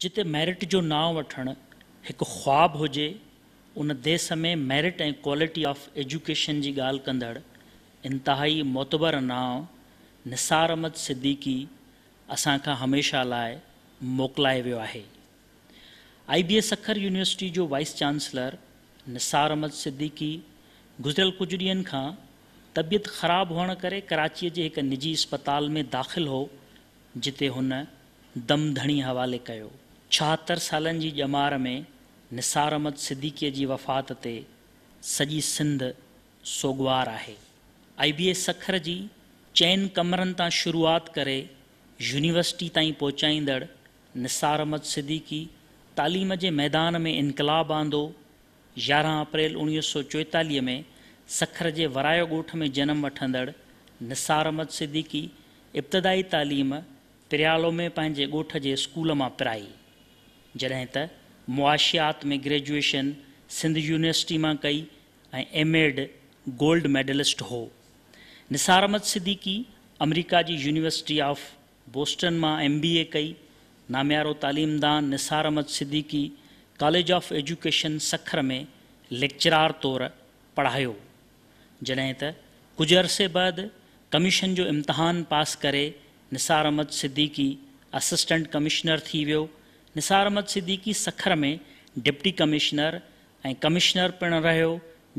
जिते मैरिट जो नाव वठणु हिकु ख़्वाबु हुजे उन देश में मैरिट ए क्वालिटी ऑफ एजुकेशन जी गाल कंदड़ इंतहाई मोतबर नाव निसार अहमद सिद्दीकी असांखां हमेशा ला मोकिलाए वो है आई बी एस अखर यूनिवर्सिटी जो वाइस चांसलर निसार अहमद सिद्दीकी गुजरल कुछ ॾींहंनि तबियत खराब होने करे कराची जे एक निजी अस्पताल में दाख़िल हो जिते हुन दमधणी हवाले कयो छाहतरि सालनि जी इमार में निसार अहमद सिद्दीकीअ जी वफ़ात ते सॼी सिंध सोगवार आहे आई बी ए सखर जी चइनि कमरनि तां शुरूआति करे यूनिवर्सिटी ताईं निसार अहमद सिद्दीकी तालिम जे मैदान में इनकलाब आंदो यारहं अप्रैल उणिवीह सौ चोएतालीह में सखर जे वरायो ॻोठु में जनमु वठंदड़ु निसार अहमद सिद्दीकी इब्तदाई तालीम पिरयालो में पंहिंजे ॻोठ जे स्कूल मां पिराई जैसे त मुआशियात में ग्रेजुएशन सिंध यूनिवर्सिटी में कई एम एड गोल्ड मेडलिस्ट हो निसार अहमद सिद्दीकी अमेरिका की यूनिवर्सिटी ऑफ बोस्टन में एम बी ए कई नामियारो तालीमदान Nisar Ahmed Siddiqui college of education Sukkur में लेक्चरार तौर पढ़ाओ जैसे त कुझु अरसे बाद कमीशन जो इम्तिहान पास करे निसार अहमद सिद्दीकी असिस्टेंट कमिश्नर थी वो निसार अहमद सिद्दीकी सखर में डिप्टी कमिश्नर ऐं कमिश्नर पिणु रहियो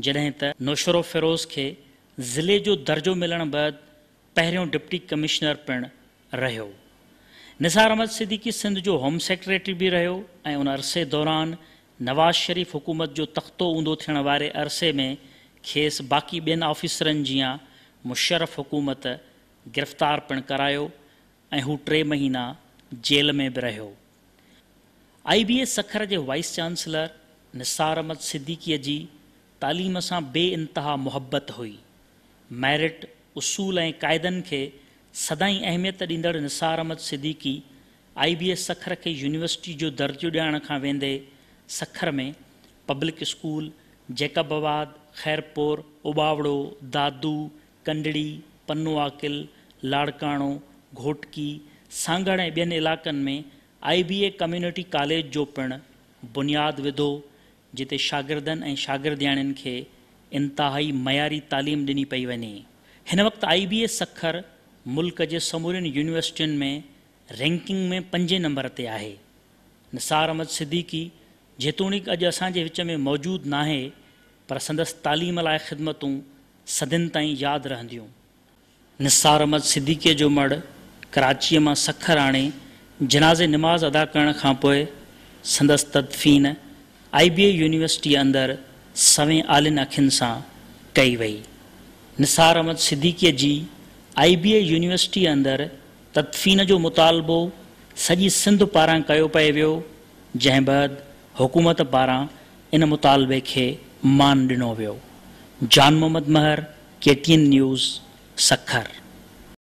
जॾहिं त नौशरो फ़िरोज़ खे ज़िले जो दर्जो मिलण बैदि पहिरियों डिप्टी कमिश्नर पिण रहियो निसार अहमद सिद्दीकी सिंध जो होम सेक्रेटरी बि रहियो ऐं उन अरसे दौरान नवाज़ शरीफ़ हुकूमत जो तख़्तो ऊंधो थियण वारे अरसे में खेसि बाक़ी ॿियनि ऑफिसरनि जीअं मुशरफ़ हुकूमत गिरफ़्तार पिणु करायो ऐं हू टे महीना जेल में बि रहियो आई बी एस सखर जे वाइस चांसलर निसार अहमद सिद्दीकीअ जी तालीम सां बे इंतिहा मुहबत हुई मैरिट उसूल ऐं क़ायदनि खे सदाई अहमियत ॾींदड़ Nisar Ahmed Siddiqui I B S Sukkur खे यूनिवर्सिटी जो दर्जो ॾियारण खां वेंदे सखर में पब्लिक स्कूल जेकाबाद ख़ैरपुर उबावड़ो दादू कंडड़ी पन्नोकिल लाड़काणो घोटकी सांगण ऐं ॿियनि इलाइक़नि में I B A community college जो पिण बुनियाद विधो जिते शागिर्दनि ऐं शागिर्द खे इंतिहाई मयारी तालीम ॾिनी पई वञे हिन वक़्तु आई बी ए सखर मुल्क जे समूरियुनि यूनिवर्सिटियुनि में रैंकिंग में पंजे नंबर ते आहे निसार अहमद सिद्दीकी जेतोणीकि अॼु असांजे विच में मौजूदु नाहे पर संदसि तालीम लाइ ख़िदमतूं सदियुनि ताईं यादि रहंदियूं निसार अहमद सिद्दीकीअ जो मड़ कराचीअ मां सखर आणे जनाज़े नमाज़ अदा करण खां तदफ़ीन आई बी ए यूनिवर्सिटी अंदरि सवें आलिन अखियुनि सां कई वही निसार अहमद सिद्दीकीअ जी आई बी ए यूनिवर्सिटी अंदरि तदफ़ीन जो मुतालबो सॼी सिंध पारा कयो पए वियो जंहिं बैदि हुकूमत पारा इन मुतालबे के मान ॾिनो वो जान मोहम्मद महर केटीएन न्यूज़ सखर